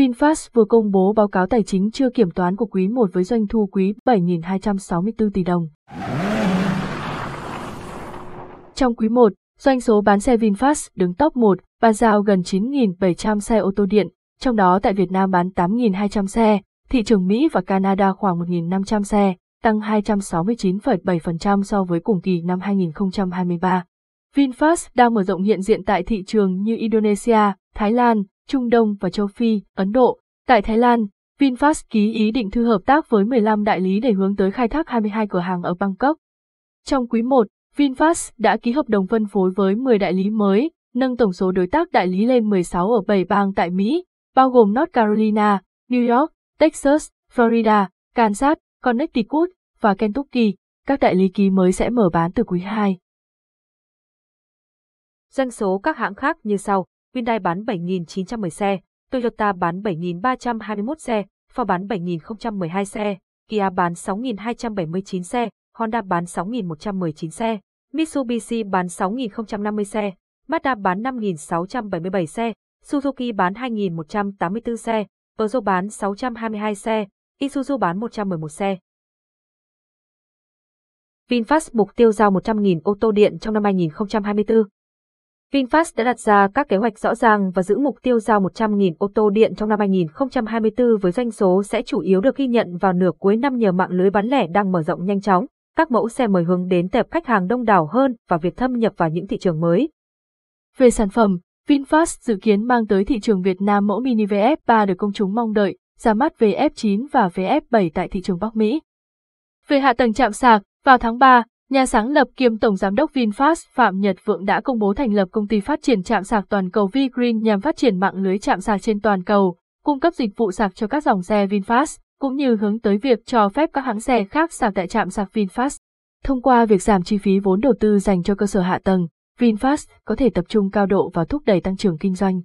VinFast vừa công bố báo cáo tài chính chưa kiểm toán của quý 1 với doanh thu quý 7.264 tỷ đồng. Trong quý 1, doanh số bán xe VinFast đứng top 1, bàn giao gần 9.700 xe ô tô điện, trong đó tại Việt Nam bán 8.200 xe, thị trường Mỹ và Canada khoảng 1.500 xe, tăng 269,7% so với cùng kỳ năm 2023. VinFast đang mở rộng hiện diện tại thị trường như Indonesia, Thái Lan, Trung Đông và châu Phi, Ấn Độ. Tại Thái Lan, VinFast ký ý định thư hợp tác với 15 đại lý để hướng tới khai thác 22 cửa hàng ở Bangkok. Trong quý 1, VinFast đã ký hợp đồng phân phối với 10 đại lý mới, nâng tổng số đối tác đại lý lên 16 ở 7 bang tại Mỹ, bao gồm North Carolina, New York, Texas, Florida, Kansas, Connecticut và Kentucky. Các đại lý ký mới sẽ mở bán từ quý 2. Doanh số các hãng khác như sau. Hyundai bán 7.910 xe, Toyota bán 7.321 xe, Ford bán 7.012 xe, Kia bán 6.279 xe, Honda bán 6.119 xe, Mitsubishi bán 6.050 xe, Mazda bán 5.677 xe, Suzuki bán 2.184 xe, Peugeot bán 622 xe, Isuzu bán 111 xe. VinFast mục tiêu giao 100.000 ô tô điện trong năm 2024. VinFast đã đặt ra các kế hoạch rõ ràng và giữ mục tiêu giao 100.000 ô tô điện trong năm 2024 với doanh số sẽ chủ yếu được ghi nhận vào nửa cuối năm nhờ mạng lưới bán lẻ đang mở rộng nhanh chóng, các mẫu xe mới hướng đến tệp khách hàng đông đảo hơn và việc thâm nhập vào những thị trường mới. Về sản phẩm, VinFast dự kiến mang tới thị trường Việt Nam mẫu Mini VF3 được công chúng mong đợi, ra mắt VF9 và VF7 tại thị trường Bắc Mỹ. Về hạ tầng chạm sạc, vào tháng 3, Nhà sáng lập kiêm Tổng Giám đốc VinFast Phạm Nhật Vượng đã công bố thành lập công ty phát triển trạm sạc toàn cầu VGreen nhằm phát triển mạng lưới trạm sạc trên toàn cầu, cung cấp dịch vụ sạc cho các dòng xe VinFast, cũng như hướng tới việc cho phép các hãng xe khác sạc tại trạm sạc VinFast. Thông qua việc giảm chi phí vốn đầu tư dành cho cơ sở hạ tầng, VinFast có thể tập trung cao độ vào thúc đẩy tăng trưởng kinh doanh.